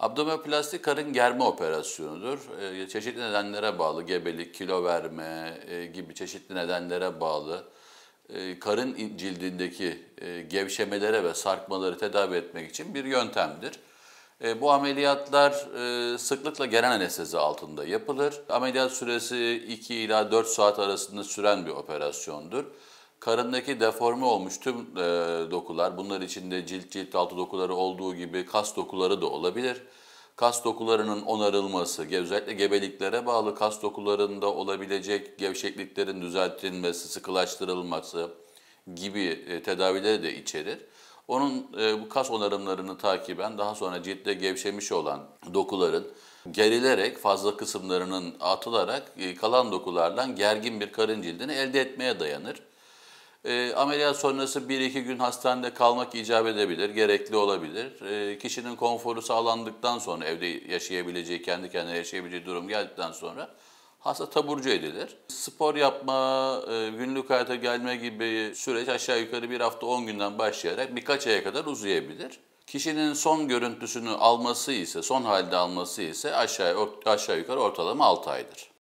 Abdominoplasti karın germe operasyonudur. E, çeşitli nedenlere bağlı, gebelik, kilo verme e, gibi çeşitli nedenlere bağlı e, karın cildindeki e, gevşemelere ve sarkmaları tedavi etmek için bir yöntemdir. E, bu ameliyatlar e, sıklıkla genel anestezi altında yapılır. Ameliyat süresi 2 ila 4 saat arasında süren bir operasyondur. Karındaki deforme olmuş tüm e, dokular, bunlar içinde cilt cilt altı dokuları olduğu gibi kas dokuları da olabilir. Kas dokularının onarılması, özellikle gebeliklere bağlı kas dokularında olabilecek gevşekliklerin düzeltilmesi, sıkılaştırılması gibi e, tedavileri de içerir. Onun e, bu kas onarımlarını takiben daha sonra ciltte gevşemiş olan dokuların gerilerek fazla kısımlarının atılarak e, kalan dokulardan gergin bir karın cildini elde etmeye dayanır. E, ameliyat sonrası 1-2 gün hastanede kalmak icap edebilir, gerekli olabilir. E, kişinin konforu sağlandıktan sonra, evde yaşayabileceği, kendi kendine yaşayabileceği durum geldikten sonra hasta taburcu edilir. Spor yapma, e, günlük hayata gelme gibi süreç aşağı yukarı bir hafta 10 günden başlayarak birkaç aya kadar uzayabilir. Kişinin son görüntüsünü alması ise, son halde alması ise aşağı, aşağı yukarı ortalama 6 aydır.